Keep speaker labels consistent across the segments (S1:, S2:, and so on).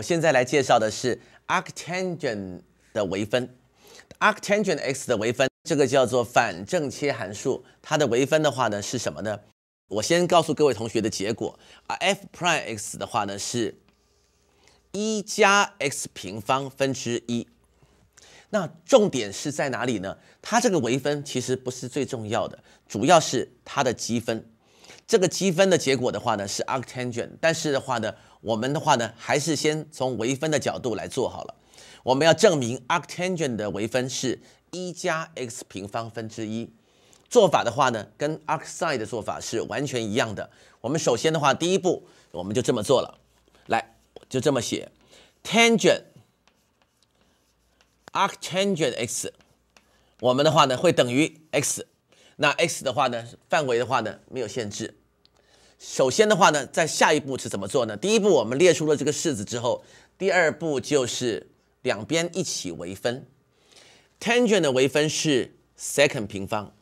S1: 我现在来介绍的是 arctangent 的微分，arctangent x 的微分，这个叫做反正切函数，它的微分的话呢是什么呢？我先告诉各位同学的结果啊，f prime x 的话呢是一加 x 平方分之一。那重点是在哪里呢？它这个微分其实不是最重要的，主要是它的积分。这个积分的结果的话呢是 arctangent，但是的话呢。我们的话呢，还是先从微分的角度来做好了。我们要证明 arctangent 的微分是一加 x 平方分之一。做法的话呢，跟 arcsin 的做法是完全一样的。我们首先的话，第一步我们就这么做了，来就这么写，tangent arctangent x，我们的话呢会等于 x，那 x 的话呢范围的话呢没有限制。首先的话呢，在下一步是怎么做呢？第一步我们列出了这个式子之后，第二步就是两边一起微分，tangent 的微分是 sec o n d 平方，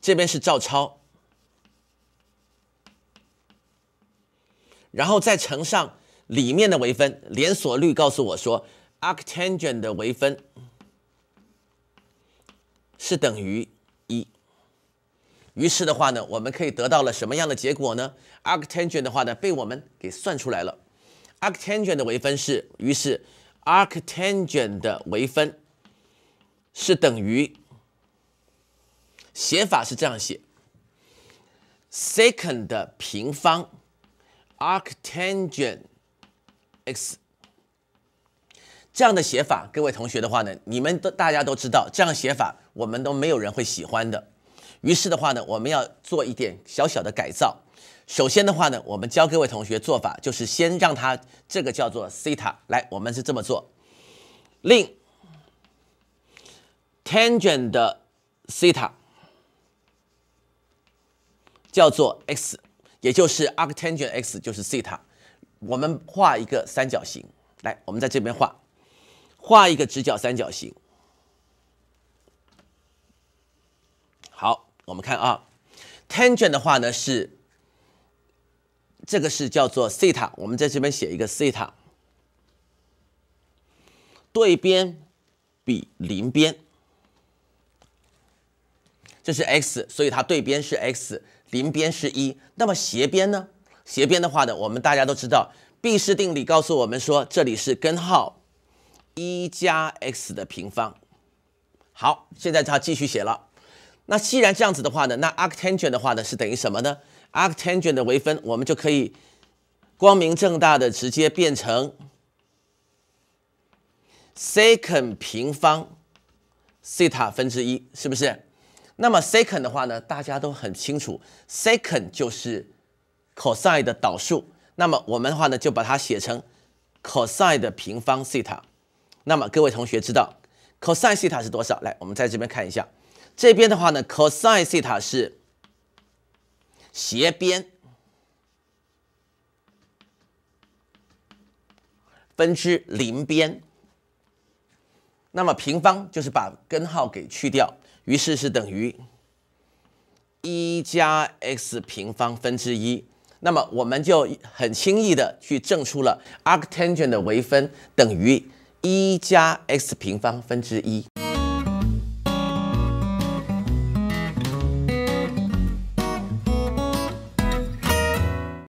S1: 这边是照抄，然后再乘上里面的微分，连锁率告诉我说，arc tangent 的微分是等于一。于是的话呢，我们可以得到了什么样的结果呢？arctangent 的话呢，被我们给算出来了。arctangent 的微分是，于是 arctangent 的微分是等于写法是这样写，secant 的平方 arctangent x 这样的写法，各位同学的话呢，你们都大家都知道，这样写法我们都没有人会喜欢的。于是的话呢，我们要做一点小小的改造。首先的话呢，我们教各位同学做法，就是先让它这个叫做西塔。来，我们是这么做，令 tangent 的西塔叫做 x，也就是 arctangent x 就是西塔。我们画一个三角形，来，我们在这边画，画一个直角三角形。我们看啊，tangent 的话呢是这个是叫做西塔，我们在这边写一个西塔。对边比邻边，这是 x，所以它对边是 x，邻边是一，那么斜边呢？斜边的话呢，我们大家都知道，毕氏定理告诉我们说这里是根号一加 x 的平方。好，现在他继续写了。那既然这样子的话呢，那 arctangent 的话呢是等于什么呢？arctangent 的微分，我们就可以光明正大的直接变成 sec o n d 平方西塔分之一，是不是？那么 sec o n d 的话呢，大家都很清楚，sec o n d 就是 cosine 的导数。那么我们的话呢，就把它写成 cosine 的平方西塔。那么各位同学知道 cosine 西塔是多少？来，我们在这边看一下。这边的话呢，cosine 西塔是斜边分之邻边，那么平方就是把根号给去掉，于是是等于一加 x 平方分之一，那么我们就很轻易的去证出了 arctangent 的微分等于一加 x 平方分之一。